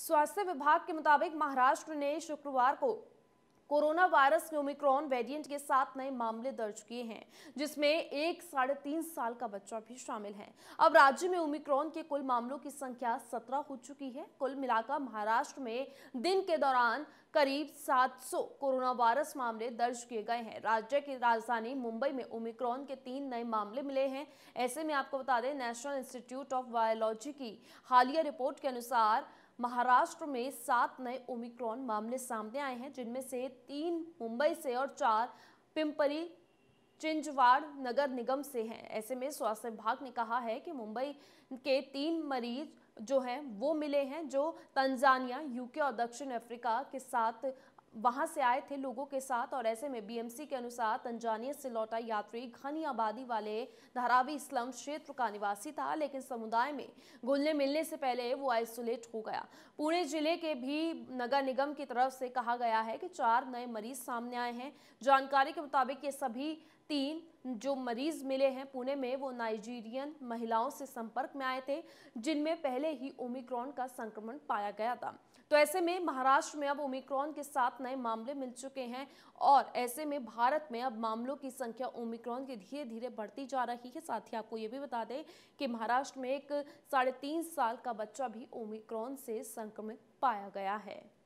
स्वास्थ्य विभाग के मुताबिक महाराष्ट्र ने शुक्रवार को कोरोना वायरस में ओमिक्रॉन वेरिएंट के सात नए मामले दर्ज किए हैं जिसमें एक साढ़े तीन साल का बच्चा भी शामिल है अब राज्य में ओमिक्रॉन के कुल मामलों की संख्या सत्रह हो चुकी है कुल मिलाकर महाराष्ट्र में दिन के दौरान करीब 700 कोरोना वायरस मामले दर्ज किए गए हैं राज्य की राजधानी मुंबई में ओमिक्रॉन के तीन नए मामले मिले हैं ऐसे में आपको बता दें नेशनल इंस्टीट्यूट ऑफ वायोलॉजी की हालिया रिपोर्ट के अनुसार महाराष्ट्र में सात नए ओमिक्रॉन मामले सामने आए हैं जिनमें से तीन मुंबई से और चार पिंपरी चिंजवाड़ नगर निगम से हैं ऐसे में स्वास्थ्य विभाग ने कहा है कि मुंबई के तीन मरीज जो हैं वो मिले हैं जो तंजानिया यूके और दक्षिण अफ्रीका के साथ वहाँ से आए थे लोगों के साथ और ऐसे में बीएमसी के अनुसार तंजानिया से लौटा यात्री घनी आबादी वाले धारावी स्लम क्षेत्र का निवासी था लेकिन समुदाय में घुलने मिलने से पहले वो आइसोलेट हो गया पुणे जिले के भी नगर निगम की तरफ से कहा गया है कि चार नए मरीज सामने आए हैं जानकारी के मुताबिक ये सभी तीन जो मरीज मिले हैं पुणे में वो नाइजीरियन महिलाओं से संपर्क में आए थे जिनमें पहले ही ओमिक्रॉन का संक्रमण पाया गया था तो ऐसे में महाराष्ट्र में अब ओमिक्रॉन के साथ नए मामले मिल चुके हैं और ऐसे में भारत में अब मामलों की संख्या ओमिक्रॉन की धीरे धीरे बढ़ती जा रही है साथ ही आपको ये भी बता दें कि महाराष्ट्र में एक साढ़े तीन साल का बच्चा भी ओमिक्रॉन से संक्रमित पाया गया है